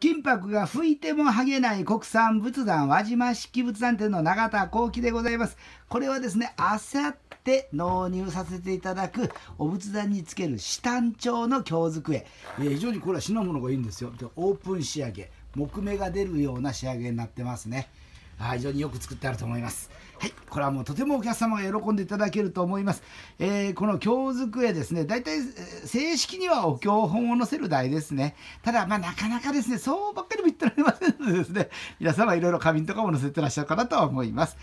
金箔が吹いても剥げない国産仏壇輪島式仏壇店の永田幸喜でございます。これはですね、あさって納入させていただくお仏壇につける四単調の京机、えー、非常にこれは品物がいいんですよ。でオープン仕上げ、木目が出るような仕上げになってますね。はい、非常によく作ってあると思います。はい、これはもうとてもお客様が喜んでいただけると思います。えー、この京机ですね、大体正式にはお経本を載せる台ですね。ただ、まあ、なかなかですね、そうばっかりも言ってられませんのでですね、皆様いろいろ花瓶とかも載せてらっしゃるかなとは思います。